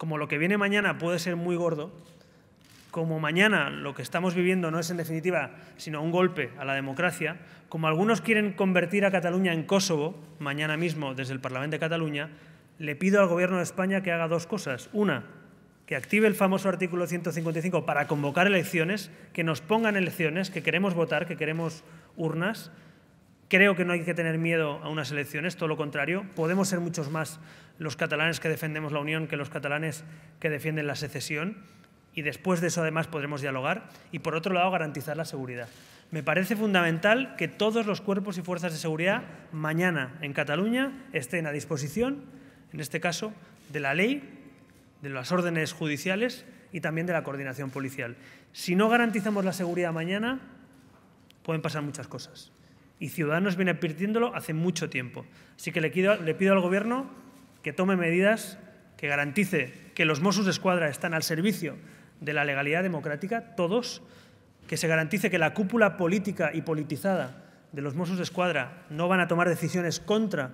como lo que viene mañana puede ser muy gordo, como mañana lo que estamos viviendo no es en definitiva sino un golpe a la democracia, como algunos quieren convertir a Cataluña en Kosovo, mañana mismo desde el Parlamento de Cataluña, le pido al Gobierno de España que haga dos cosas. Una, que active el famoso artículo 155 para convocar elecciones, que nos pongan elecciones, que queremos votar, que queremos urnas, Creo que no hay que tener miedo a unas elecciones, todo lo contrario. Podemos ser muchos más los catalanes que defendemos la unión que los catalanes que defienden la secesión. Y después de eso, además, podremos dialogar y, por otro lado, garantizar la seguridad. Me parece fundamental que todos los cuerpos y fuerzas de seguridad mañana en Cataluña estén a disposición, en este caso, de la ley, de las órdenes judiciales y también de la coordinación policial. Si no garantizamos la seguridad mañana, pueden pasar muchas cosas. Y Ciudadanos viene advirtiéndolo hace mucho tiempo. Así que le pido, al Gobierno que tome medidas que garantice que los Mossos de Escuadra están al servicio de la legalidad democrática, todos, que se garantice que la cúpula política y politizada de los Mossos de Escuadra no van a tomar decisiones contra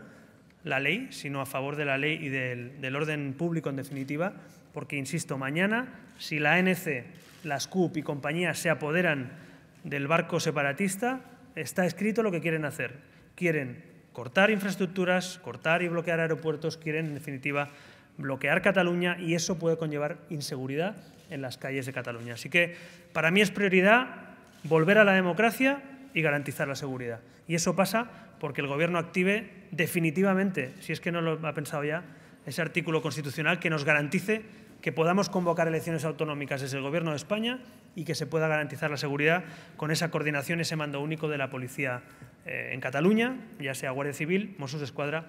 la ley, sino a favor de la ley y del, del orden público en definitiva, porque, insisto, mañana, si la ANC, las CUP y compañías se apoderan del barco separatista, está escrito lo que quieren hacer. Quieren cortar infraestructuras, cortar y bloquear aeropuertos, quieren, en definitiva, bloquear Cataluña y eso puede conllevar inseguridad en las calles de Cataluña. Así que para mí es prioridad volver a la democracia y garantizar la seguridad. Y eso pasa porque el Gobierno active definitivamente, si es que no lo ha pensado ya, ese artículo constitucional que nos garantice que podamos convocar elecciones autonómicas desde el Gobierno de España y que se pueda garantizar la seguridad con esa coordinación, ese mando único de la policía eh, en Cataluña, ya sea Guardia Civil, Mossos Escuadra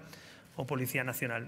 o Policía Nacional.